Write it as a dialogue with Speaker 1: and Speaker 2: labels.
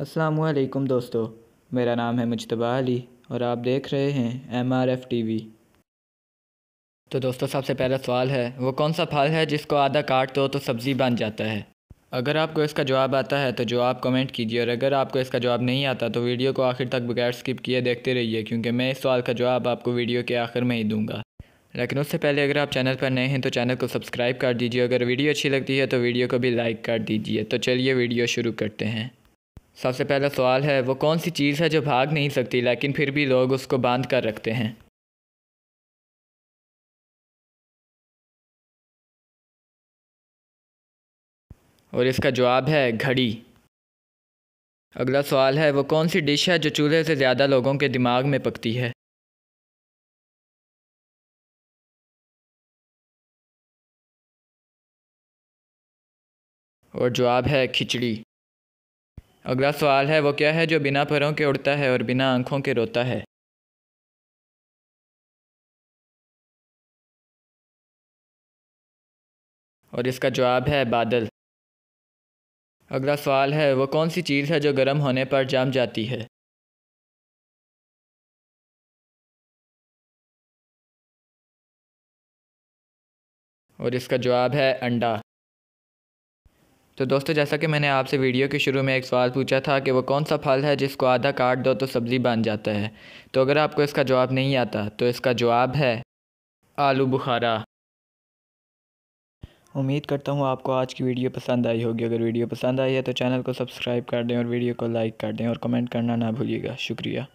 Speaker 1: असलकुम दोस्तों मेरा नाम है मुशतबा अली और आप देख रहे हैं M R F T V तो दोस्तों सबसे पहला सवाल है वो कौन सा फल है जिसको आधा काट दो तो सब्ज़ी बन जाता है अगर आपको इसका जवाब आता है तो जवाब कमेंट कीजिए और अगर आपको इसका जवाब नहीं आता तो वीडियो को आखिर तक बगैर स्किप किए देखते रहिए क्योंकि मैं इस सवाल का जवाब आपको वीडियो के आखिर में ही दूँगा लेकिन उससे पहले अगर आप चैनल पर नए हैं तो चैनल को सब्सक्राइब कर दीजिए अगर वीडियो अच्छी लगती है तो वीडियो को भी लाइक कर दीजिए तो चलिए वीडियो शुरू करते हैं सबसे पहला सवाल है वो कौन सी चीज़ है जो भाग नहीं सकती लेकिन फिर भी लोग उसको बांध कर
Speaker 2: रखते
Speaker 3: हैं और इसका जवाब है घड़ी अगला सवाल है वो कौन सी डिश है जो चूल्हे से ज़्यादा लोगों के दिमाग में पकती है और जवाब है खिचड़ी अगला सवाल है वो क्या है जो बिना परों के उड़ता है और बिना आंखों के रोता है और इसका जवाब है बादल अगला सवाल है वो कौन सी चीज़ है जो गर्म होने पर जम जाती है और इसका
Speaker 1: जवाब है अंडा तो दोस्तों जैसा कि मैंने आपसे वीडियो के शुरू में एक सवाल पूछा था कि वो कौन सा फल है जिसको आधा काट दो तो सब्ज़ी बन जाता है तो अगर आपको इसका जवाब नहीं आता तो इसका जवाब है आलू बुखारा उम्मीद करता हूँ आपको आज की वीडियो पसंद आई होगी अगर वीडियो पसंद आई है तो चैनल को सब्सक्राइब कर दें और वीडियो को लाइक कर दें और कमेंट करना ना भूलिएगा शुक्रिया